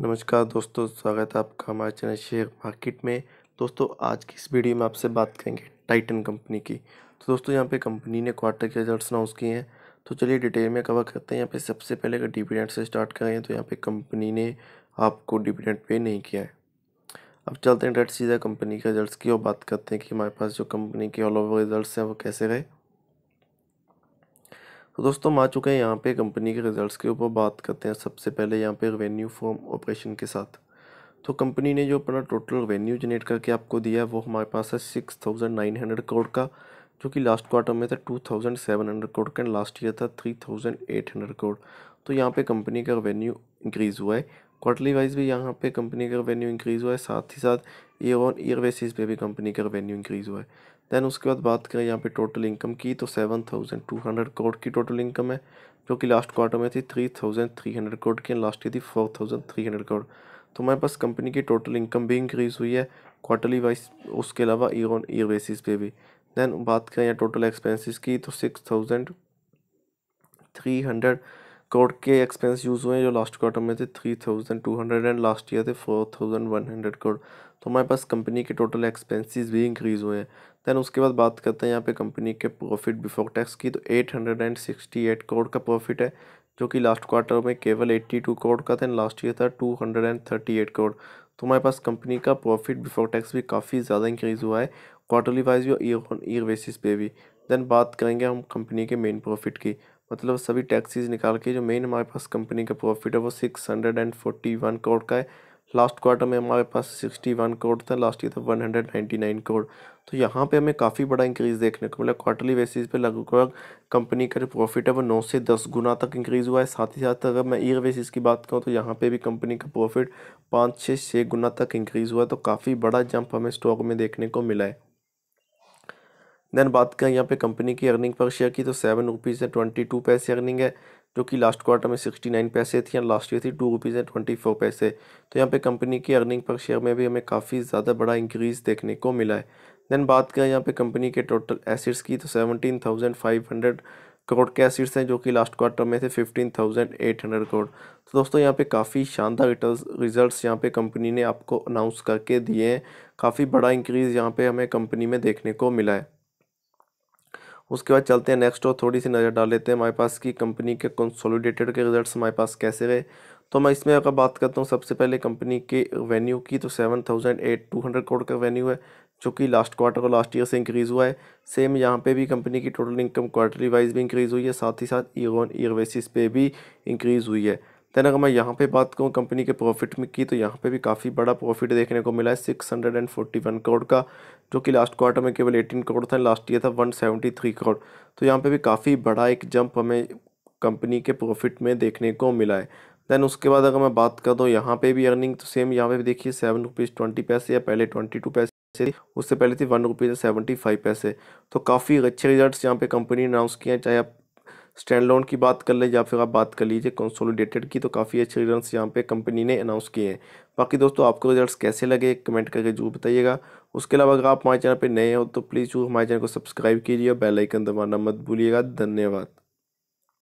नमस्कार दोस्तों स्वागत है आपका हमारे चैनल शेयर मार्केट में दोस्तों आज की इस वीडियो में आपसे बात करेंगे टाइटन कंपनी की तो दोस्तों यहाँ पे कंपनी ने क्वार्टर के रिजल्ट्स अनाउंस किए हैं तो चलिए डिटेल में कवर करते हैं यहाँ पे सबसे पहले अगर डिविडेंट से स्टार्ट करें तो यहाँ पे कंपनी ने आपको डिविडेंट पे नहीं किया है अब चलते हैं डेट सीधा कंपनी के रिज़ल्ट की और बात करते हैं कि हमारे पास जो कंपनी के ऑल ओवर रिजल्ट हैं वो कैसे रहे तो दोस्तों हम आ चुके हैं यहाँ पे कंपनी के रिजल्ट्स के ऊपर बात करते हैं सबसे पहले यहाँ पे रेवेन्यू फॉर्म ऑपरेशन के साथ तो कंपनी ने जो अपना टोटल रेवेन्यू जनरेट करके आपको दिया है वो हमारे पास है six thousand nine hundred crore का जो कि लास्ट क्वार्टर में था two thousand seven hundred crore का एंड लास्ट ईयर था three thousand eight hundred crore तो यहाँ पे कंपनी का रेवेन्यू इंक्रीज़ हुआ है क्वार्टरली वाइज भी यहाँ पे कंपनी का रेवेन्यू इंक्रीज़ हुआ है साथ ही साथ ईयर ऑन ईयर बेसिस पे भी कंपनी का रेवेन्यू इंक्रीज़ हुआ है दैन उसके बाद बात करें यहाँ पे टोटल इनकम की तो seven thousand two hundred crore की टोटल इनकम है जो कि लास्ट क्वार्टर में थी three thousand three hundred crore की लास्ट ईयर थी four thousand three hundred crore तो हमारे पास कंपनी की टोटल इनकम भी इंक्रीज़ हुई है क्वार्टरली वाइज उसके अलावा ईयर ऑन ईयर बेसिस पे भी दैन बात करें यहाँ टोटल एक्सपेंसिस की तो six thousand three hundred crore के एक्सपेंस यूज़ हुए हैं जो लास्ट क्वार्टर में थे three thousand two hundred and last year थे four thousand one hundred crore तो हमारे पास कंपनी के टोटल एक्सपेंसेस भी इंक्रीज़ हुए हैं दैन उसके बाद बात करते हैं यहाँ पे कंपनी के प्रॉफिट बिफोर टैक्स की तो eight hundred and sixty eight crore का प्रॉफिट है जो कि लास्ट क्वार्टर में केवल एट्टी टू करोड़ का था लास्ट ईयर था two hundred and thirty eight crore तो हमारे पास कंपनी का प्रॉफिट बिफोर टैक्स भी काफ़ी ज़्यादा इंक्रीज़ हुआ है क्वार्टरली वाइज भी और ईयर ऑन ईयर बेसिस पे भी दैन बात करेंगे हम कंपनी के मेन प्रॉफिट की मतलब सभी टैक्सीज निकाल के जो मेन हमारे पास कंपनी का प्रॉफिट है वो six hundred and forty one crore का है लास्ट क्वार्टर में हमारे पास सिक्सटी वन करोड़ था लास्ट ईयर था one hundred ninety nine crore तो यहाँ पे हमें काफ़ी बड़ा इंक्रीज़ देखने को मिला क्वार्टरली बेसिस पे लगभग कंपनी का जो प्रॉफिट है वो नौ से दस गुना तक इंक्रीज़ हुआ है साथ ही साथ अगर मैं ईयर बेसिस की बात करूँ तो यहाँ पर भी कंपनी का प्रॉफिट पाँच छः छः गुना तक इंक्रीज़ हुआ है तो काफ़ी बड़ा जंप हमें स्टॉक में देखने को मिला है देन बात करें यहाँ पे कंपनी की अर्निंग पर शेयर की तो seven rupees and twenty two paise earning है जो कि लास्ट क्वार्टर में सिक्सटी नाइन पैसे थी और लास्ट ईयर थी two rupees and twenty four paise तो यहाँ पे कंपनी की अर्निंग पर शेयर में भी हमें काफ़ी ज़्यादा बड़ा इंक्रीज़ देखने को मिला है देन बात करें यहाँ पे कंपनी के टोटल एसिड्स की तो seventeen thousand five hundred crore के एसिड्स हैं जो कि लास्ट क्वार्टर में थे fifteen thousand eight hundred crore तो दोस्तों यहाँ पे काफ़ी शानदार रिटर्न रिजल्ट्स यहाँ पे कंपनी ने आपको अनाउंस करके दिए हैं काफ़ी बड़ा इंक्रीज़ यहाँ पे हमें कंपनी में देखने को मिला है उसके बाद चलते हैं नेक्स्ट और थोड़ी सी नज़र डाल लेते हैं हमारे पास की कंपनी के कंसोलिडेटेड के रिजल्ट्स हमारे पास कैसे रहे तो मैं इसमें अगर बात करता हूँ सबसे पहले कंपनी के रेवेन्यू की तो seven thousand eight two hundred crore का रेवेन्यू है जो कि लास्ट क्वार्टर और लास्ट ईयर से इंक्रीज़ हुआ है सेम यहाँ पे भी कंपनी की टोटल इनकम क्वार्टरली वाइज भी इंक्रीज़ हुई है साथ ही साथ ईयर ऑन ईयर बेसिस पे भी इंक्रीज़ हुई है दैन अगर मैं यहाँ पे बात करूँ कंपनी के प्रॉफिट में की तो यहाँ पे भी काफ़ी बड़ा प्रॉफिट देखने को मिला है six hundred and forty one crore का जो कि लास्ट क्वार्टर में केवल एटीन करोड़ था लास्ट ईयर था वन सेवेंटी थ्री करोड़ तो यहाँ पे भी काफ़ी बड़ा एक जंप हमें कंपनी के प्रॉफिट में देखने को मिला है देन उसके बाद अगर मैं बात कर दूँ यहाँ पर भी अर्निंग तो सेम यहाँ पर भी देखिए सेवन रुपीज़ ट्वेंटी पैसे या पहले ट्वेंटी टू पैसे उससे पहले थी वन रुपीज़ सेवेंटी फाइव पैसे तो काफ़ी अच्छे रिजल्ट्स यहाँ पे कंपनी अनाउंस किए हैं चाहे आप स्टैंड लोन की बात कर ले या फिर आप बात कर लीजिए कंसोलिडेटेड की तो काफ़ी अच्छे रिटर्न्स यहाँ पे कंपनी ने अनाउंस किए हैं बाकी दोस्तों आपको रिजल्ट्स कैसे लगे कमेंट करके जरूर बताइएगा उसके अलावा अगर आप हमारे चैनल पर नए हो तो प्लीज़ जरूर हमारे चैनल को सब्सक्राइब कीजिए और बेलाइकन दबाना मत भूलिएगा धन्यवाद